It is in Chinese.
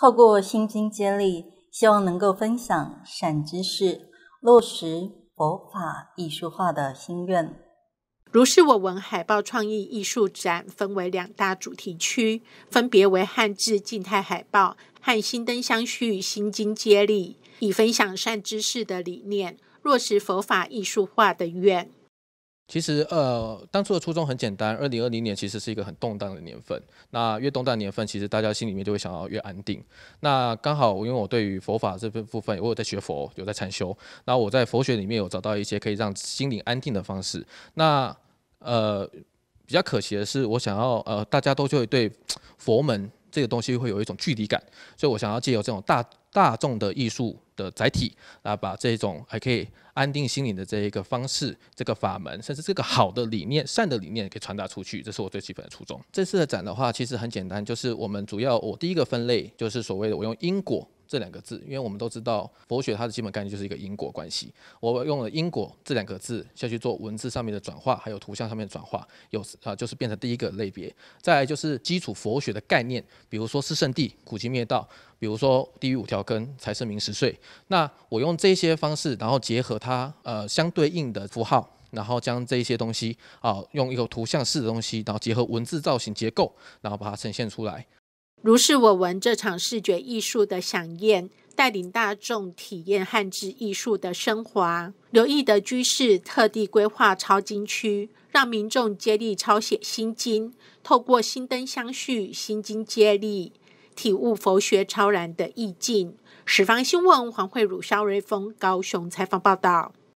透过心经接力，希望能够分享善知识，落实佛法艺术化的心愿。如是我闻海报创意艺术展分为两大主题区，分别为汉字静态海报和心灯相续心经接力，以分享善知识的理念，落实佛法艺术化的愿。其实，呃，当初的初衷很简单。二零二零年其实是一个很动荡的年份，那越动荡年份，其实大家心里面就会想要越安定。那刚好，因为我对于佛法这份部分，我有在学佛，有在禅修。那我在佛学里面有找到一些可以让心灵安定的方式。那，呃，比较可惜的是，我想要，呃，大家都就会对佛门。这个东西会有一种距离感，所以我想要借由这种大大众的艺术的载体，来把这种还可以安定心灵的这一个方式、这个法门，甚至这个好的理念、善的理念给传达出去，这是我最基本的初衷。这次的展的话，其实很简单，就是我们主要我第一个分类就是所谓的我用因果。这两个字，因为我们都知道佛学它的基本概念就是一个因果关系。我用了因果这两个字下去做文字上面的转化，还有图像上面转化，有啊就是变成第一个类别。再来就是基础佛学的概念，比如说四圣地、苦集灭道，比如说地狱五条根、财、色、名、十岁。那我用这些方式，然后结合它呃相对应的符号，然后将这些东西啊用一个图像式的东西，然后结合文字造型结构，然后把它呈现出来。如是我闻，这场视觉艺术的响宴，带领大众体验汉字艺术的升华。刘义德居士特地规划抄经区，让民众接力抄写心经，透过心灯相续、心经接力，体悟佛学超然的意境。《十方新闻》黄慧汝、肖瑞峰，高雄采访报道。